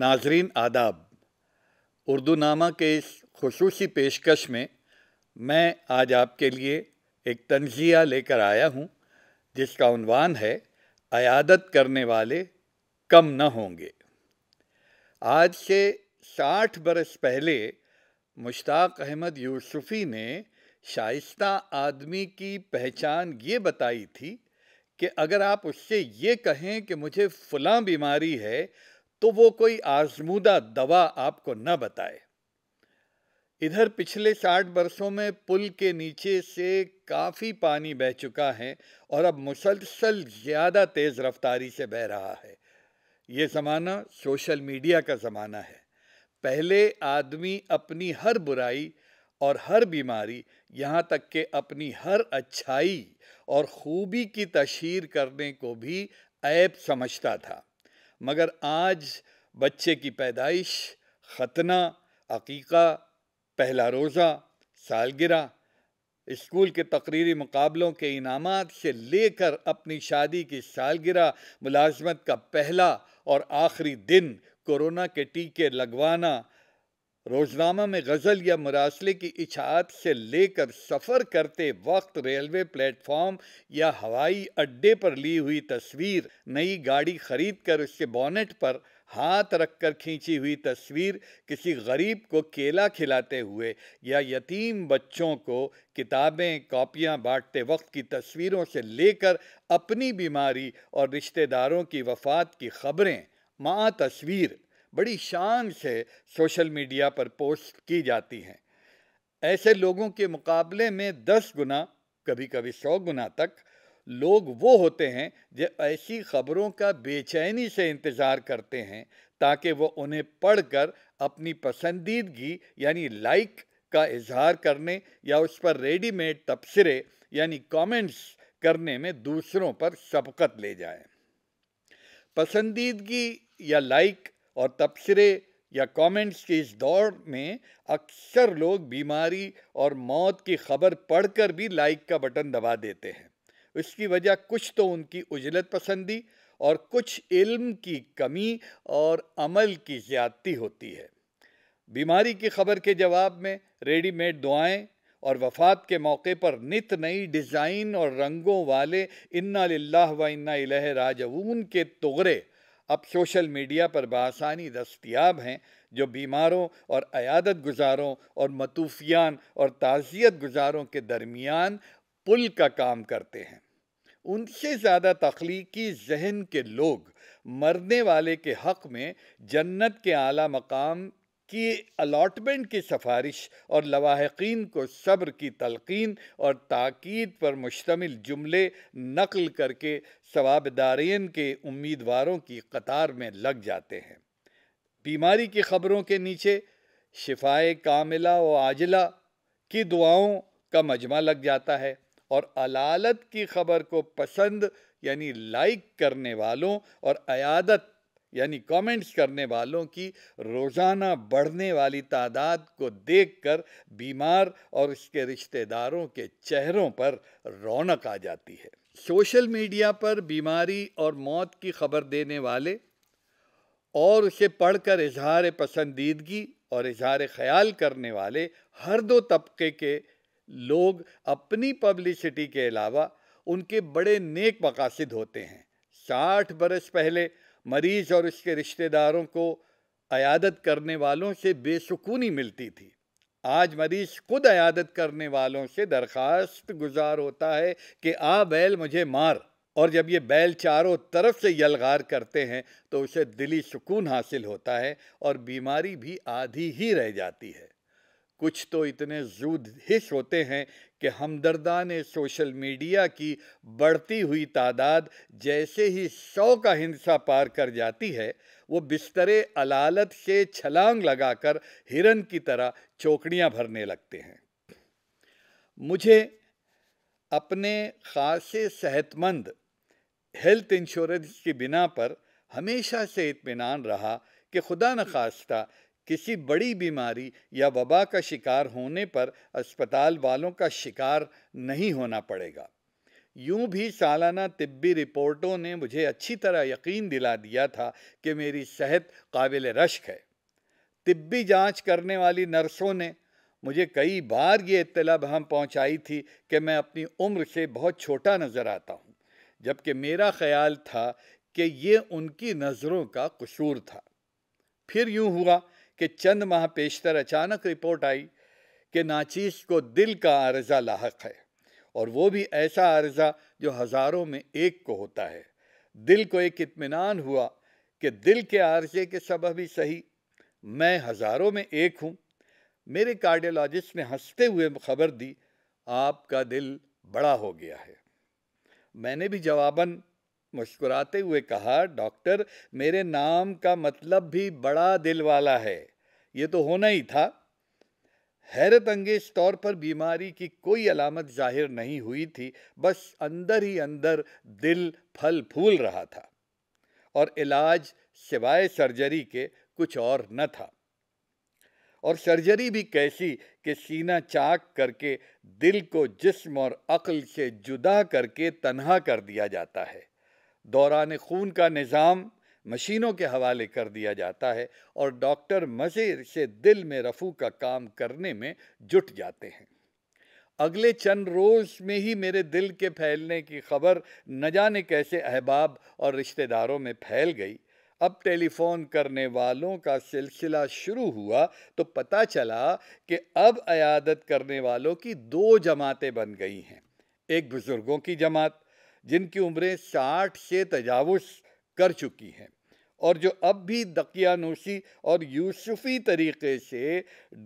नाजरीन आदाब उर्दू नामा के इस खसूस पेशकश में मैं आज आपके लिए एक तंजिया लेकर आया हूँ जिसका उनवान है अयादत करने वाले कम न होंगे आज से साठ बरस पहले मुश्ताक अहमद यूसुफ़ी ने शाइस्ता आदमी की पहचान ये बताई थी कि अगर आप उससे ये कहें कि मुझे फ़लाँ बीमारी है तो वो कोई आजमूदा दवा आपको न बताए इधर पिछले साठ बरसों में पुल के नीचे से काफ़ी पानी बह चुका है और अब मुसलसल ज़्यादा तेज़ रफ्तारी से बह रहा है ये ज़माना सोशल मीडिया का ज़माना है पहले आदमी अपनी हर बुराई और हर बीमारी यहाँ तक कि अपनी हर अच्छाई और खूबी की तशहर करने को भी ऐप समझता था मगर आज बच्चे की पैदाइश खतना अकीका पहला रोज़ा सालगिरह स्कूल के तकरीरी मुकाबलों के इनाम से लेकर अपनी शादी की सालगिरह मुलाजमत का पहला और आखिरी दिन कोरोना के टीके लगवाना रोजनामा में गज़ल या मरासले की इछात से लेकर सफ़र करते वक्त रेलवे प्लेटफॉर्म या हवाई अड्डे पर ली हुई तस्वीर नई गाड़ी खरीद कर उसके बॉनेट पर हाथ रखकर खींची हुई तस्वीर किसी गरीब को केला खिलाते हुए या यतीम बच्चों को किताबें कॉपियां बांटते वक्त की तस्वीरों से लेकर अपनी बीमारी और रिश्तेदारों की वफात की खबरें माँ तस्वीर बड़ी शान से सोशल मीडिया पर पोस्ट की जाती हैं ऐसे लोगों के मुकाबले में दस गुना कभी कभी सौ गुना तक लोग वो होते हैं जो ऐसी खबरों का बेचैनी से इंतज़ार करते हैं ताकि वो उन्हें पढ़कर अपनी पसंदीदगी यानी लाइक का इजहार करने या उस पर रेडीमेड तबसरे यानी कमेंट्स करने में दूसरों पर सबकत ले जाएं। पसंदीदगी या लाइक और तबसरे या कमेंट्स के इस दौर में अक्सर लोग बीमारी और मौत की खबर पढ़कर भी लाइक का बटन दबा देते हैं इसकी वजह कुछ तो उनकी उजलत पसंदी और कुछ इल्म की कमी और अमल की ज़्यादती होती है बीमारी की खबर के जवाब में रेडीमेड दुआएं और वफात के मौके पर नित नई डिज़ाइन और रंगों वाले इन्ना लाह व इन्ना राजवून के तुगरे अब सोशल मीडिया पर बसानी दस्तियाब हैं जो बीमारों और अयादत गुजारों और मतूफियान और ताज़ियत गुजारों के दरमियान पुल का काम करते हैं उनसे ज़्यादा तख्लीकी जहन के लोग मरने वाले के हक़ में जन्नत के आला मकाम कि अलाटमेंट की सफारिश और लवाहकिन को सब्र की तलकिन और ताक़द पर मुश्तमिल जुमले नकल करके सवाबदारीन के उम्मीदवारों की कतार में लग जाते हैं बीमारी की ख़बरों के नीचे शिफाए कामिला व आजला की दुआओं का मजमा लग जाता है और अलालत की खबर को पसंद यानी लाइक करने वालों और अयादत यानी कमेंट्स करने वालों की रोज़ाना बढ़ने वाली तादाद को देखकर बीमार और उसके रिश्तेदारों के चेहरों पर रौनक आ जाती है सोशल मीडिया पर बीमारी और मौत की खबर देने वाले और उसे पढ़कर इजहार पसंदीदगी और इजहार ख्याल करने वाले हर दो तबके के लोग अपनी पब्लिसिटी के अलावा उनके बड़े नेक मकासद होते हैं साठ बरस पहले मरीज और उसके रिश्तेदारों को अयादत करने वालों से बेसुकूनी मिलती थी आज मरीज खुद अयादत करने वालों से दरख्वास्त गुजार होता है कि आ बैल मुझे मार और जब ये बैल चारों तरफ से यलगार करते हैं तो उसे दिली सुकून हासिल होता है और बीमारी भी आधी ही रह जाती है कुछ तो इतने जूद हिश होते हैं कि हमदर्दा ने सोशल मीडिया की बढ़ती हुई तादाद जैसे ही सौ का हिंसा पार कर जाती है वो बिस्तरे अलालत से छलांग लगाकर हिरन की तरह चौकड़ियाँ भरने लगते हैं मुझे अपने खासे सेहतमंद हेल्थ इंश्योरेंस की बिना पर हमेशा से इतमान रहा कि खुदा न खास्ता किसी बड़ी बीमारी या वबा का शिकार होने पर अस्पताल वालों का शिकार नहीं होना पड़ेगा यूं भी सालाना तिब्बी रिपोर्टों ने मुझे अच्छी तरह यकीन दिला दिया था कि मेरी सेहत काबिल रश्क है तिब्बी जांच करने वाली नर्सों ने मुझे कई बार ये इतला हम पहुँचाई थी कि मैं अपनी उम्र से बहुत छोटा नज़र आता हूँ जबकि मेरा ख्याल था कि ये उनकी नज़रों का कसूर था फिर यूं हुआ कि चंद माह पेशतर अचानक रिपोर्ट आई कि नाचीस को दिल का आरज़ा लाक है और वो भी ऐसा आरज़ा जो हज़ारों में एक को होता है दिल को एक इतमान हुआ कि दिल के आरजे के सबब ही सही मैं हज़ारों में एक हूँ मेरे कार्डियोलॉजिस्ट ने हंसते हुए खबर दी आपका दिल बड़ा हो गया है मैंने भी जवाबन मुस्कुराते हुए कहा डॉक्टर मेरे नाम का मतलब भी बड़ा दिल वाला है ये तो होना ही था हैरत अंगेज तौर पर बीमारी की कोई अलामत जाहिर नहीं हुई थी बस अंदर ही अंदर दिल फल फूल रहा था और इलाज सिवाय सर्जरी के कुछ और न था और सर्जरी भी कैसी कि सीना चाक करके दिल को जिस्म और अक्ल से जुदा करके तनहा कर दिया जाता है दौरान खून का निज़ाम मशीनों के हवाले कर दिया जाता है और डॉक्टर मज़े से दिल में रफू का काम करने में जुट जाते हैं अगले चंद रोज़ में ही मेरे दिल के फैलने की खबर न जाने कैसे अहबाब और रिश्तेदारों में फैल गई अब टेलीफोन करने वालों का सिलसिला शुरू हुआ तो पता चला कि अब अयादत करने वालों की दो जमातें बन गई हैं एक बुज़ुर्गों की जमात जिनकी उम्रें साठ से तजावज़ कर चुकी हैं और जो अब भी दकियानोशी और यूसुफी तरीके से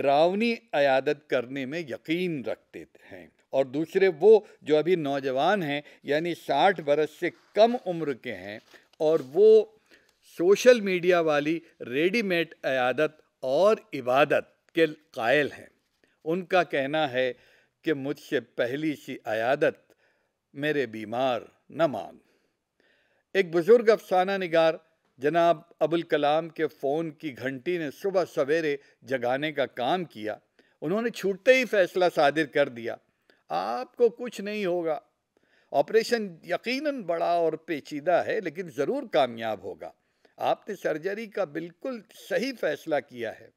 ड्रावनी अयादत करने में यकीन रखते हैं और दूसरे वो जो अभी नौजवान हैं यानी साठ बरस से कम उम्र के हैं और वो सोशल मीडिया वाली रेडीमेड अयादत और इबादत के कायल हैं उनका कहना है कि मुझसे पहली सी अयादत मेरे बीमार न मांग एक बुज़ुर्ग अफसाना निगार जनाब अबुल कलाम के फ़ोन की घंटी ने सुबह सवेरे जगाने का काम किया उन्होंने छूटते ही फैसला सादिर कर दिया आपको कुछ नहीं होगा ऑपरेशन यकीनन बड़ा और पेचीदा है लेकिन ज़रूर कामयाब होगा आपने सर्जरी का बिल्कुल सही फैसला किया है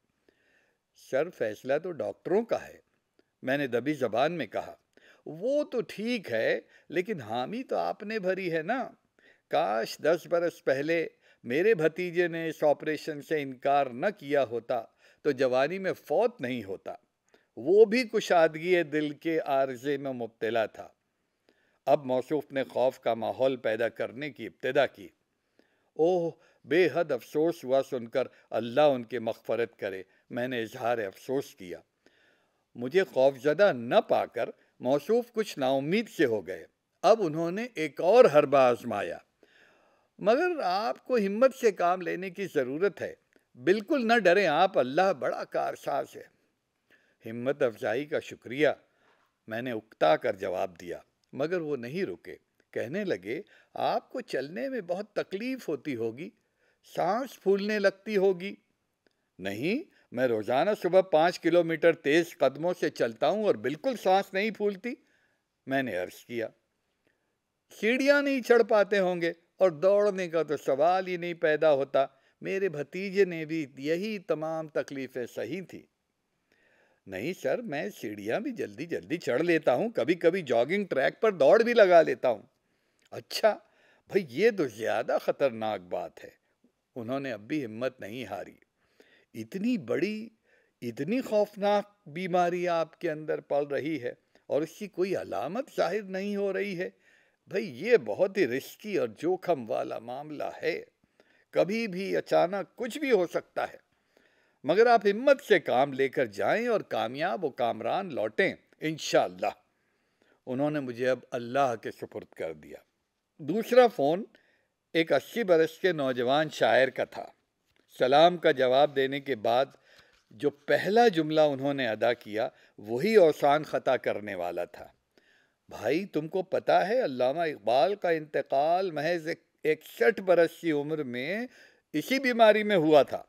सर फैसला तो डॉक्टरों का है मैंने दबी जबान में कहा वो तो ठीक है लेकिन हामी तो आपने भरी है ना काश दस बरस पहले मेरे भतीजे ने इस ऑपरेशन से इनकार न किया होता तो जवानी में फौत नहीं होता वो भी कुशादगी दिल के आर्जे में मुबतला था अब मौसूफ ने खौफ का माहौल पैदा करने की इब्तदा की ओह बेहद अफसोस हुआ सुनकर अल्लाह उनके मखफ़रत करे मैंने इजहार अफसोस किया मुझे खौफजदा न पाकर मौसूफ कुछ नाउमीद से हो गए अब उन्होंने एक और हरबा आजमाया मगर आपको हिम्मत से काम लेने की ज़रूरत है बिल्कुल न डरें आप अल्लाह बड़ा कारसाज है हिम्मत अफजाई का शुक्रिया मैंने उकता कर जवाब दिया मगर वो नहीं रुके कहने लगे आपको चलने में बहुत तकलीफ़ होती होगी सांस फूलने लगती होगी नहीं मैं रोज़ाना सुबह पाँच किलोमीटर तेज़ कदमों से चलता हूँ और बिल्कुल सांस नहीं फूलती मैंने अर्ज़ किया सीढ़ियाँ नहीं चढ़ पाते होंगे और दौड़ने का तो सवाल ही नहीं पैदा होता मेरे भतीजे ने भी यही तमाम तकलीफ़ें सही थी नहीं सर मैं सीढ़ियाँ भी जल्दी जल्दी चढ़ लेता हूँ कभी कभी जॉगिंग ट्रैक पर दौड़ भी लगा लेता हूँ अच्छा भाई ये तो ज़्यादा ख़तरनाक बात है उन्होंने अब भी हिम्मत नहीं हारी इतनी बड़ी इतनी खौफनाक बीमारी आपके अंदर पल रही है और इसकी कोई अलामत जाहिर नहीं हो रही है भाई ये बहुत ही रिस्की और जोखम वाला मामला है कभी भी अचानक कुछ भी हो सकता है मगर आप हिम्मत से काम लेकर जाएं और कामयाब व कामरान लौटें इन उन्होंने मुझे अब अल्लाह के सुपुर्द कर दिया दूसरा फ़ोन एक अस्सी बरस के नौजवान शायर का था सलाम का जवाब देने के बाद जो पहला जुमला उन्होंने अदा किया वही औसान ख़ता करने वाला था भाई तुमको पता है अल्लामा इकबाल का इंतकाल महज इकसठ बरस की उम्र में इसी बीमारी में हुआ था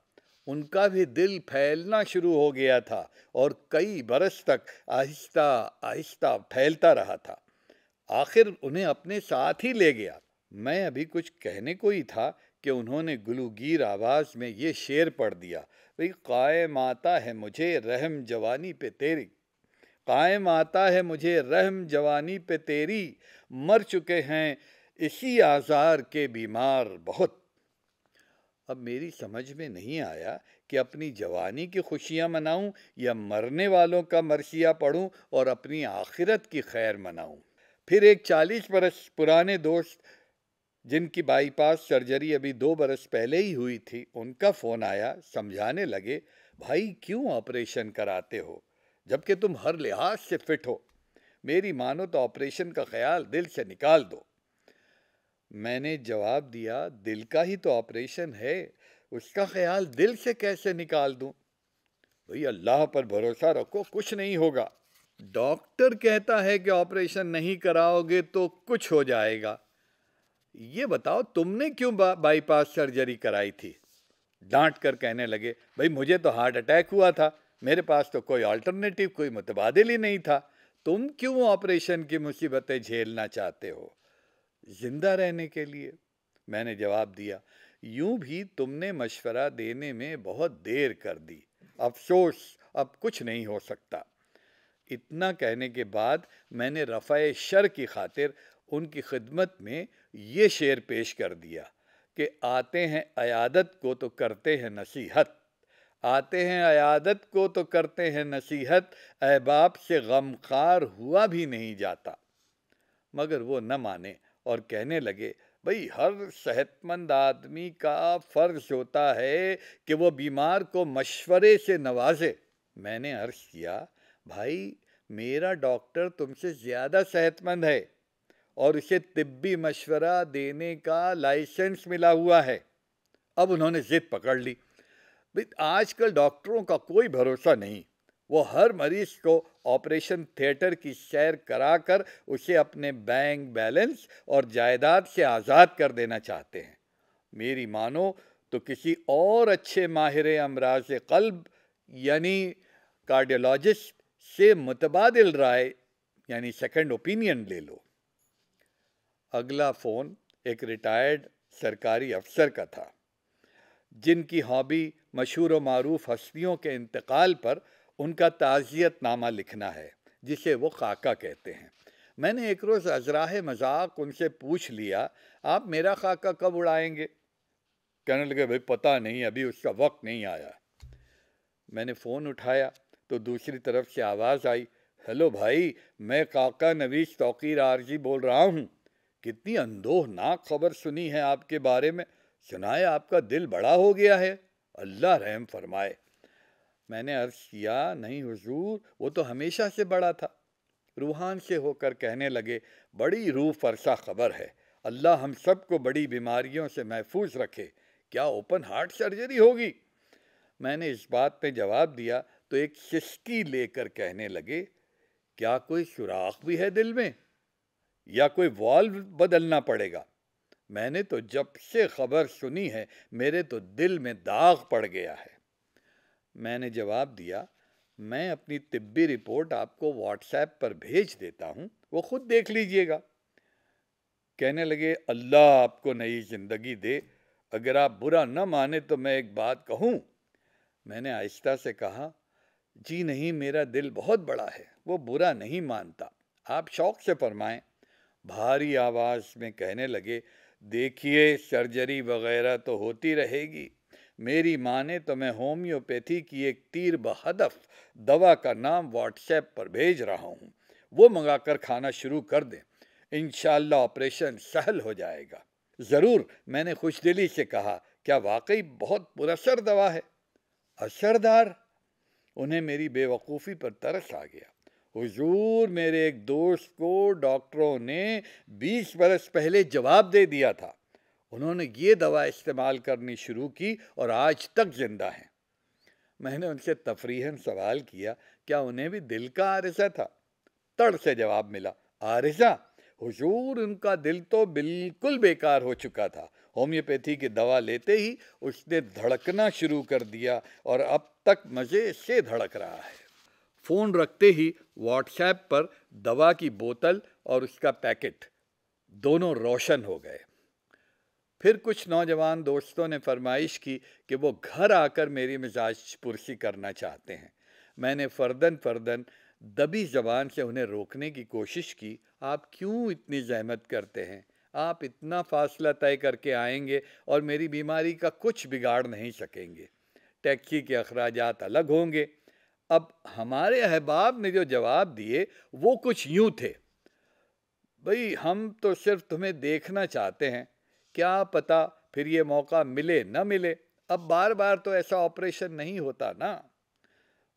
उनका भी दिल फैलना शुरू हो गया था और कई बरस तक आहिस्ता आहिस्ता फैलता रहा था आखिर उन्हें अपने साथ ही ले गया मैं अभी कुछ कहने को ही था कि उन्होंने गुलूगीर आवाज़ में ये शेर पढ़ दिया भाई कायम आता है मुझे रहम जवानी पे तेरी कायम आता है मुझे रहम जवानी पे तेरी मर चुके हैं इसी आज़ार के बीमार बहुत अब मेरी समझ में नहीं आया कि अपनी जवानी की खुशियाँ मनाऊं या मरने वालों का मरसिया पढ़ूं और अपनी आखिरत की खैर मनाऊं फिर एक चालीस बरस पुराने दोस्त जिनकी बाईपास सर्जरी अभी दो बरस पहले ही हुई थी उनका फ़ोन आया समझाने लगे भाई क्यों ऑपरेशन कराते हो जबकि तुम हर लिहाज से फिट हो मेरी मानो तो ऑपरेशन का ख्याल दिल से निकाल दो मैंने जवाब दिया दिल का ही तो ऑपरेशन है उसका ख्याल दिल से कैसे निकाल दूं? भाई अल्लाह पर भरोसा रखो कुछ नहीं होगा डॉक्टर कहता है कि ऑपरेशन नहीं कराओगे तो कुछ हो जाएगा ये बताओ तुमने क्यों बा, बाईपास सर्जरी कराई थी डांट कर कहने लगे भाई मुझे तो हार्ट अटैक हुआ था मेरे पास तो कोई अल्टरनेटिव कोई मुतबादल ही नहीं था तुम क्यों ऑपरेशन की मुसीबतें झेलना चाहते हो जिंदा रहने के लिए मैंने जवाब दिया यूं भी तुमने मशवरा देने में बहुत देर कर दी अफसोस अब कुछ नहीं हो सकता इतना कहने के बाद मैंने रफ़ाए शर की खातिर उनकी खिदमत में ये शेर पेश कर दिया कि आते हैं अयादत को तो करते हैं नसीहत आते हैं अयादत को तो करते हैं नसीहत अहबाब से गमखार हुआ भी नहीं जाता मगर वो न माने और कहने लगे भाई हर सेहतमंद आदमी का फ़र्ज होता है कि वो बीमार को मशवरे से नवाजे मैंने अर्ज़ किया भाई मेरा डॉक्टर तुमसे ज़्यादा सेहतमंद है और उसे तिब्बी मशवरा देने का लाइसेंस मिला हुआ है अब उन्होंने ज़िद पकड़ ली आजकल डॉक्टरों का कोई भरोसा नहीं वो हर मरीज को ऑपरेशन थिएटर की सैर कराकर उसे अपने बैंक बैलेंस और जायदाद से आज़ाद कर देना चाहते हैं मेरी मानो तो किसी और अच्छे माहिर अमराज कल्ब यानी कार्डियोलॉजिस्ट से मुतबाद राय यानी सेकंड ओपिनियन ले लो अगला फ़ोन एक रिटायर्ड सरकारी अफसर का था जिनकी हॉबी मशहूर व मरूफ हस्तियों के इंतकाल पर उनका ताज़ियतनामा लिखना है जिसे वो खाका कहते हैं मैंने एक रोज़ अजराह मजाक उनसे पूछ लिया आप मेरा खाका कब उड़ाएंगे कहने लगे भाई पता नहीं अभी उसका वक्त नहीं आया मैंने फ़ोन उठाया तो दूसरी तरफ से आवाज़ आई हेलो भाई मैं काका नवीस तोकीर आरजी बोल रहा हूँ कितनी अनदोहनाक खबर सुनी है आपके बारे में सुनाए आपका दिल बड़ा हो गया है अल्लाह रहम फरमाए मैंने अर्ज़ किया नहीं हुजूर वो तो हमेशा से बड़ा था रूहान से होकर कहने लगे बड़ी रूह फरसा खबर है अल्लाह हम सबको बड़ी बीमारियों से महफूज रखे क्या ओपन हार्ट सर्जरी होगी मैंने इस बात पे जवाब दिया तो एक सिस्की लेकर कहने लगे क्या कोई सुराख भी है दिल में या कोई वॉल्व बदलना पड़ेगा मैंने तो जब से खबर सुनी है मेरे तो दिल में दाग पड़ गया है मैंने जवाब दिया मैं अपनी तिब्बी रिपोर्ट आपको व्हाट्सएप पर भेज देता हूँ वो खुद देख लीजिएगा कहने लगे अल्लाह आपको नई ज़िंदगी दे अगर आप बुरा न माने तो मैं एक बात कहूँ मैंने आहिस्ता से कहा जी नहीं मेरा दिल बहुत बड़ा है वो बुरा नहीं मानता आप शौक से फरमाएं भारी आवाज़ में कहने लगे देखिए सर्जरी वगैरह तो होती रहेगी मेरी माँ ने तुम्हें तो होम्योपैथी की एक तीर बहदफ दवा का नाम व्हाट्सएप पर भेज रहा हूँ वो मंगा कर खाना शुरू कर दें इन ऑपरेशन सहल हो जाएगा ज़रूर मैंने खुश दिली से कहा क्या वाकई बहुत पुरसर दवा है असरदार उन्हें मेरी बेवकूफ़ी पर तरस आ गया हुजूर मेरे एक दोस्त को डॉक्टरों ने 20 बरस पहले जवाब दे दिया था उन्होंने ये दवा इस्तेमाल करनी शुरू की और आज तक ज़िंदा हैं मैंने उनसे तफरीहन सवाल किया क्या उन्हें भी दिल का आरिसा था तड़ से जवाब मिला आरिसा हुजूर उनका दिल तो बिल्कुल बेकार हो चुका था होम्योपैथी की दवा लेते ही उसने धड़कना शुरू कर दिया और अब तक मज़े से धड़क रहा है फ़ोन रखते ही व्हाट्सएप पर दवा की बोतल और उसका पैकेट दोनों रोशन हो गए फिर कुछ नौजवान दोस्तों ने फरमाइश की कि वो घर आकर मेरी मिजाज पुरसी करना चाहते हैं मैंने फर्दन फर्दन दबी जबान से उन्हें रोकने की कोशिश की आप क्यों इतनी जहमत करते हैं आप इतना फासला तय करके आएंगे और मेरी बीमारी का कुछ बिगाड़ नहीं सकेंगे टैक्सी के अखराज अलग होंगे अब हमारे अहबाब ने जो जवाब दिए वो कुछ यूँ थे भाई हम तो सिर्फ तुम्हें देखना चाहते हैं क्या पता फिर ये मौका मिले न मिले अब बार बार तो ऐसा ऑपरेशन नहीं होता ना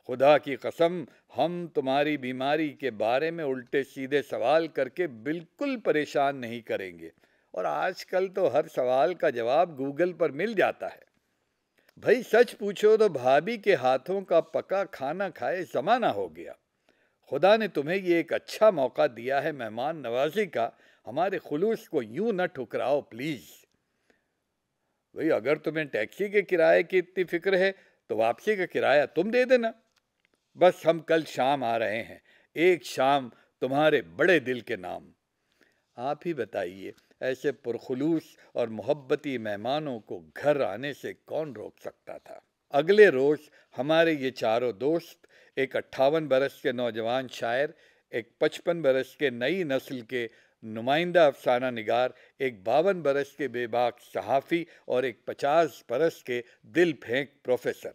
खुदा की कसम हम तुम्हारी बीमारी के बारे में उल्टे सीधे सवाल करके बिल्कुल परेशान नहीं करेंगे और आजकल तो हर सवाल का जवाब गूगल पर मिल जाता है भाई सच पूछो तो भाभी के हाथों का पका खाना खाए ज़माना हो गया खुदा ने तुम्हें ये एक अच्छा मौका दिया है मेहमान नवाजी का हमारे खुलूस को यूं न ठुकराओ प्लीज़ भाई अगर तुम्हें टैक्सी के किराए की इतनी फिक्र है तो वापसी का किराया तुम दे देना बस हम कल शाम आ रहे हैं एक शाम तुम्हारे बड़े दिल के नाम आप ही बताइए ऐसे पुरखलूस और मोहब्बती मेहमानों को घर आने से कौन रोक सकता था अगले रोज हमारे ये चारों दोस्त एक अट्ठावन बरस के नौजवान शायर एक पचपन बरस के नई नस्ल के नुमाइंदा अफसाना निगार एक बावन बरस के बेबाक सहाफ़ी और एक पचास बरस के दिल फेंक प्रोफेसर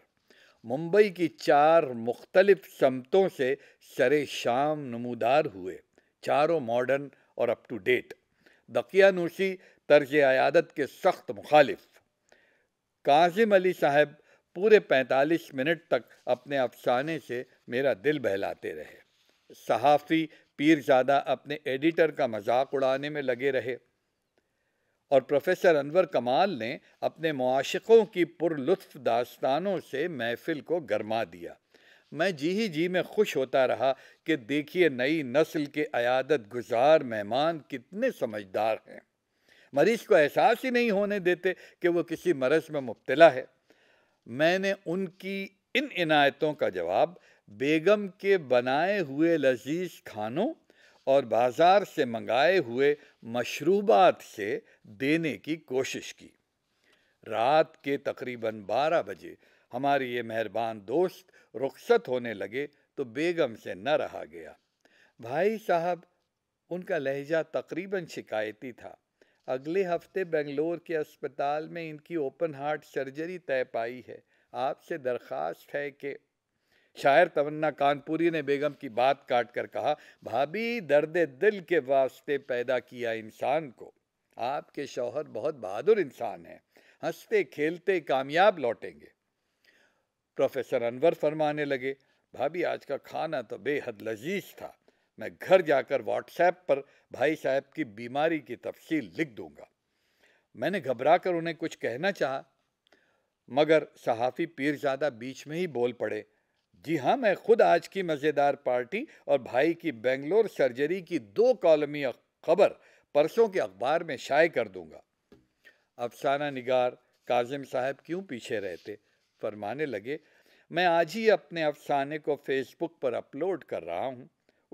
मुंबई की चार मुख्तलिफ समतों से सरे शाम नमूदार हुए चारों मॉडर्न और अप टू डेट दकियानोशी तर्ज आयादत के सख्त मुखालिफ काजिम अली साहब पूरे पैंतालीस मिनट तक अपने अफसाने से मेरा दिल बहलाते रहे सहाफ़ी पीरजादा अपने एडिटर का मजाक उड़ाने में लगे रहे और प्रोफेसर अनवर कमाल ने अपने मुआशों की पुरलुत्फ दास्तानों से महफिल को गरमा दिया मैं जी ही जी में खुश होता रहा कि देखिए नई नस्ल के अयादत गुजार मेहमान कितने समझदार हैं मरीज को एहसास ही नहीं होने देते कि वो किसी मरज में मुबतला है मैंने उनकी इन इनायतों का जवाब बेगम के बनाए हुए लजीज खानों और बाज़ार से मंगाए हुए मशरूबात से देने की कोशिश की रात के तकरीबन 12 बजे हमारे ये मेहरबान दोस्त रुखसत होने लगे तो बेगम से न रहा गया भाई साहब उनका लहजा तकरीबन शिकायती था अगले हफ्ते बेंगलोर के अस्पताल में इनकी ओपन हार्ट सर्जरी तय पाई है आपसे दरख्वास्त है कि शायर तवन्ना कानपुरी ने बेगम की बात काट कर कहा भाभी दर्द दिल के वास्ते पैदा किया इंसान को आपके शौहर बहुत बहादुर इंसान हैं हंसते खेलते कामयाब लौटेंगे प्रोफेसर अनवर फरमाने लगे भाभी आज का खाना तो बेहद लजीज था मैं घर जाकर व्हाट्सएप पर भाई साहब की बीमारी की तफसील लिख दूंगा मैंने घबरा कर उन्हें कुछ कहना चाहा मगर सहाफ़ी पीरजादा बीच में ही बोल पड़े जी हाँ मैं खुद आज की मज़ेदार पार्टी और भाई की बेंगलोर सर्जरी की दो कॉलमी खबर परसों के अखबार में शाये कर दूंगा अफसाना निगार काजिम साहब क्यों पीछे रहते फरमाने लगे मैं आज ही अपने अफसाने को फेसबुक पर अपलोड कर रहा हूँ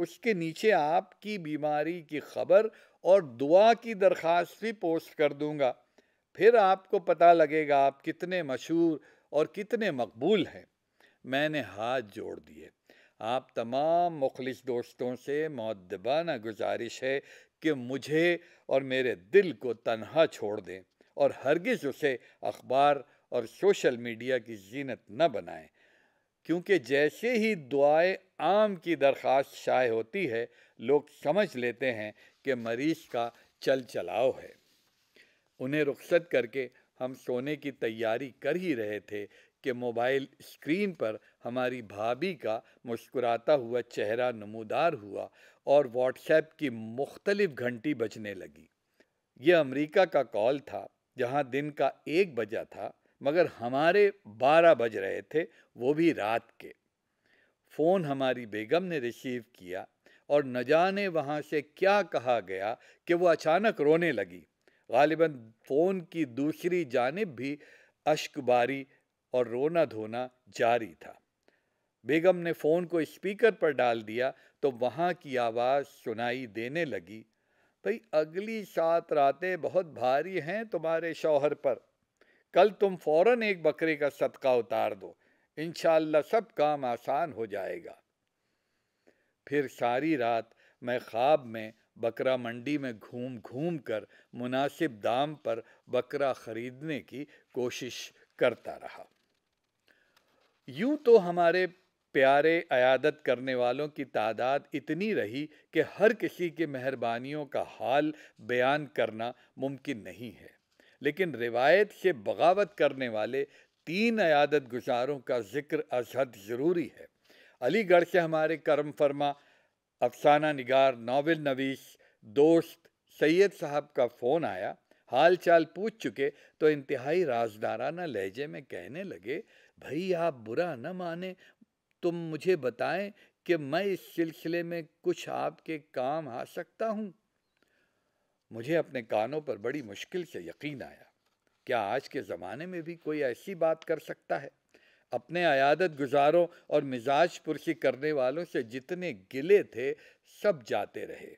उसके नीचे आपकी बीमारी की खबर और दुआ की दरख्वास्त भी पोस्ट कर दूंगा फिर आपको पता लगेगा आप कितने मशहूर और कितने मकबूल हैं मैंने हाथ जोड़ दिए आप तमाम मुखलिस दोस्तों से मौदबाना गुजारिश है कि मुझे और मेरे दिल को तनहा छोड़ दें और हरगिज़ उसे अखबार और सोशल मीडिया की जीनत न बनाएं क्योंकि जैसे ही दुआए आम की दरख्वास्त शाये होती है लोग समझ लेते हैं कि मरीज़ का चल चलाव है उन्हें रुख्सत करके हम सोने की तैयारी कर ही रहे थे कि मोबाइल स्क्रीन पर हमारी भाभी का मुस्कुराता हुआ चेहरा नमूदार हुआ और व्हाट्सएप की मुख्तलिफ घंटी बजने लगी यह अमेरिका का कॉल था जहाँ दिन का एक बजा था मगर हमारे बारह बज रहे थे वो भी रात के फ़ोन हमारी बेगम ने रिसीव किया और न जाने वहाँ से क्या कहा गया कि वो अचानक रोने लगी गालिबा फ़ोन की दूसरी जानब भी अश्कबारी और रोना धोना जारी था बेगम ने फ़ोन को स्पीकर पर डाल दिया तो वहाँ की आवाज़ सुनाई देने लगी भाई अगली सात रातें बहुत भारी हैं तुम्हारे शौहर पर कल तुम फौरन एक बकरे का सदका उतार दो इन सब काम आसान हो जाएगा फिर सारी रात मैं ख्वाब में बकरा मंडी में घूम घूम कर मुनासिब दाम पर बकरा ख़रीदने की कोशिश करता रहा यूं तो हमारे प्यारे अयादत करने वालों की तादाद इतनी रही कि हर किसी की मेहरबानियों का हाल बयान करना मुमकिन नहीं है लेकिन रिवायत से बगावत करने वाले तीन अयादत गुजारों का जिक्र अजहद ज़रूरी है अलीगढ़ से हमारे करम फरमा अफसाना निगार नावल नवीस दोस्त सैयद साहब का फ़ोन आया हाल चाल पूछ चुके तो इंतहाई राजदाराना लहजे में कहने लगे भई आप बुरा न माने तुम मुझे बताएं कि मैं इस सिलसिले में कुछ आपके काम आ सकता हूँ मुझे अपने कानों पर बड़ी मुश्किल से यकीन आया क्या आज के ज़माने में भी कोई ऐसी बात कर सकता है अपने अयादत गुजारों और मिजाज पुरसी करने वालों से जितने गिले थे सब जाते रहे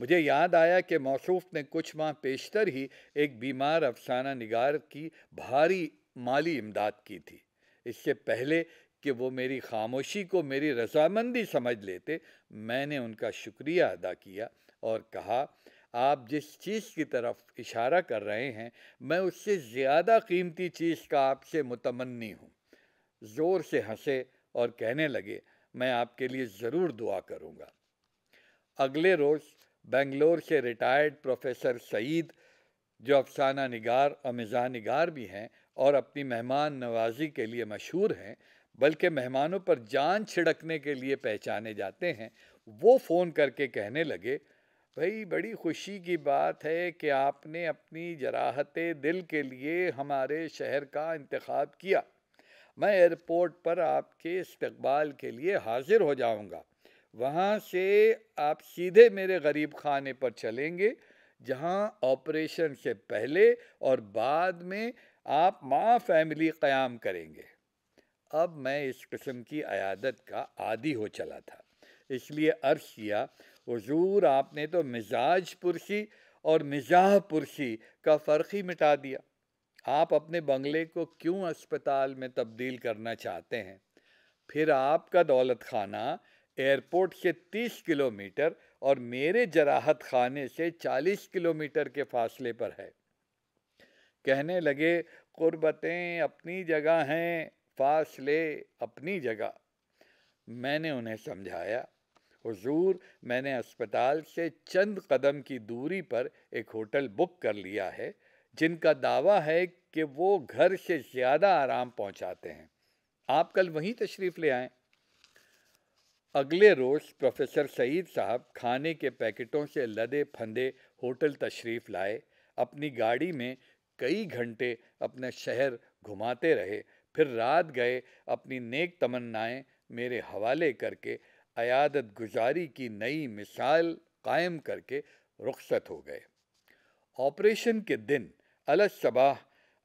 मुझे याद आया कि मौसूफ ने कुछ माह पेशतर ही एक बीमार अफसाना निगार की भारी माली इमदाद की थी इससे पहले कि वो मेरी खामोशी को मेरी रजामंदी समझ लेते मैंने उनका शुक्रिया अदा किया और कहा आप जिस चीज़ की तरफ इशारा कर रहे हैं मैं उससे ज़्यादा कीमती चीज़ का आपसे मुतमनी हूँ ज़ोर से हंसे और कहने लगे मैं आपके लिए ज़रूर दुआ करूँगा अगले रोज़ बेंगलोर से रिटायर्ड प्रोफेसर सईद जो अफसाना निगार और मिज़ा निगार भी हैं और अपनी मेहमान नवाजी के लिए मशहूर हैं बल्कि मेहमानों पर जान छिड़कने के लिए पहचाने जाते हैं वो फ़ोन करके कहने लगे भाई बड़ी खुशी की बात है कि आपने अपनी जराहत दिल के लिए हमारे शहर का इंतखब किया मैं एयरपोर्ट पर आपके इस्तबाल के लिए हाजिर हो जाऊंगा वहाँ से आप सीधे मेरे गरीब खाने पर चलेंगे जहाँ ऑपरेशन से पहले और बाद में आप माँ फैमिली क़याम करेंगे अब मैं इस किस्म की अयादत का आदि हो चला था इसलिए अर्ज़ किया हजूर आपने तो मिजाज पुरसी और मिजाह पुरसी का फ़र्क ही मिटा दिया आप अपने बंगले को क्यों अस्पताल में तब्दील करना चाहते हैं फिर आपका दौलत खाना एयरपोर्ट से 30 किलोमीटर और मेरे जराहत खाने से 40 किलोमीटर के फासले पर है कहने लगे कुर्बतें अपनी जगह हैं फासले अपनी जगह मैंने उन्हें समझाया हज़ूर मैंने अस्पताल से चंद कदम की दूरी पर एक होटल बुक कर लिया है जिनका दावा है कि वो घर से ज़्यादा आराम पहुंचाते हैं आप कल वहीं तशरीफ़ ले आएँ अगले रोज़ प्रोफेसर सईद साहब खाने के पैकेटों से लदे फंदे होटल तशरीफ़ लाए अपनी गाड़ी में कई घंटे अपने शहर घुमाते रहे फिर रात गए अपनी नेक तमन्नाएं मेरे हवाले करके अयादत गुजारी की नई मिसाल कायम करके रुखसत हो गए ऑपरेशन के दिन अलग सबाह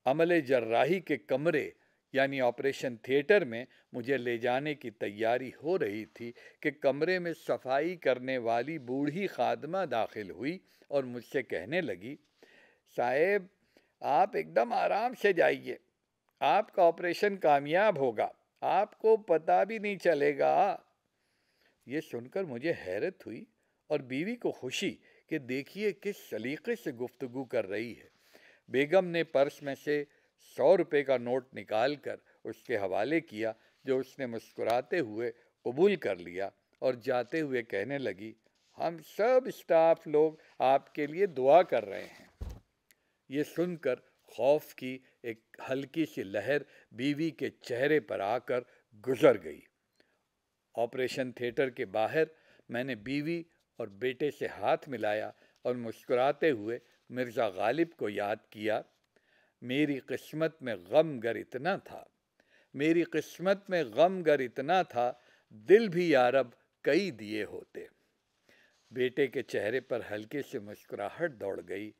अमल जर्राही के कमरे यानी ऑपरेशन थिएटर में मुझे ले जाने की तैयारी हो रही थी कि कमरे में सफाई करने वाली बूढ़ी खादमा दाखिल हुई और मुझसे कहने लगी साहेब आप एकदम आराम से जाइए आपका ऑपरेशन कामयाब होगा आपको पता भी नहीं चलेगा ये सुनकर मुझे हैरत हुई और बीवी को खुशी कि देखिए किस सलीके से गुफ्तगु कर रही है बेगम ने पर्स में से सौ रुपये का नोट निकाल कर उसके हवाले किया जो उसने मुस्कुराते हुए कबूल कर लिया और जाते हुए कहने लगी हम सब स्टाफ लोग आपके लिए दुआ कर रहे हैं ये सुनकर खौफ की एक हल्की सी लहर बीवी के चेहरे पर आकर गुजर गई ऑपरेशन थिएटर के बाहर मैंने बीवी और बेटे से हाथ मिलाया और मुस्कुराते हुए मिर्ज़ा गालिब को याद किया मेरी किस्मत में गम गर इतना था मेरी किस्मत में गम गर इतना था दिल भी यारब कई दिए होते बेटे के चेहरे पर हल्के से मुस्कुराहट दौड़ गई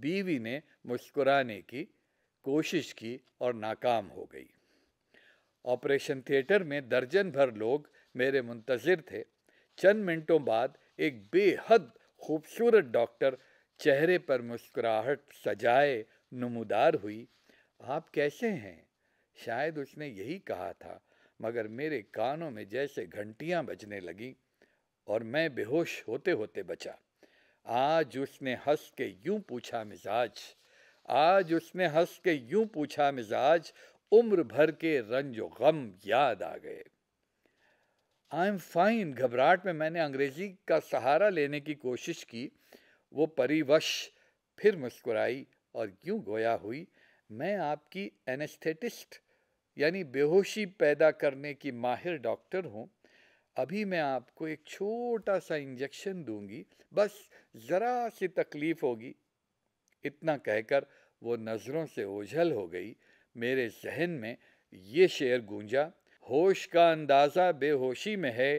बीवी ने मुस्कुराने की कोशिश की और नाकाम हो गई ऑपरेशन थिएटर में दर्जन भर लोग मेरे मुंतज़र थे चंद मिनटों बाद एक बेहद खूबसूरत डॉक्टर चेहरे पर मुस्कुराहट सजाए नमूदार हुई आप कैसे हैं शायद उसने यही कहा था मगर मेरे कानों में जैसे घंटियां बजने लगीं और मैं बेहोश होते होते बचा आज उसने हंस के यूं पूछा मिजाज आज उसने हंस के यूं पूछा मिजाज उम्र भर के रंज गम याद आ गए आई एम फाइन घबराहट में मैंने अंग्रेजी का सहारा लेने की कोशिश की वो परिवश फिर मुस्कुराई और यूं गोया हुई मैं आपकी एनेस्थेटिस्ट यानी बेहोशी पैदा करने की माहिर डॉक्टर हूँ अभी मैं आपको एक छोटा सा इंजेक्शन दूंगी बस ज़रा सी तकलीफ़ होगी इतना कहकर वो नज़रों से ओझल हो गई मेरे जहन में ये शेर गूंजा होश का अंदाज़ा बेहोशी में है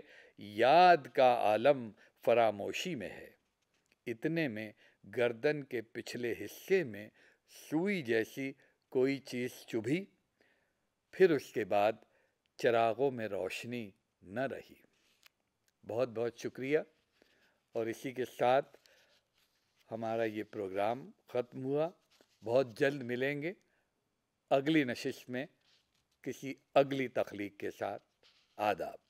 याद का आलम फरामोशी में है इतने में गर्दन के पिछले हिस्से में सुई जैसी कोई चीज़ चुभी फिर उसके बाद चरागों में रोशनी न रही बहुत बहुत शुक्रिया और इसी के साथ हमारा ये प्रोग्राम ख़त्म हुआ बहुत जल्द मिलेंगे अगली नशिश में किसी अगली तख्लीक के साथ आदाब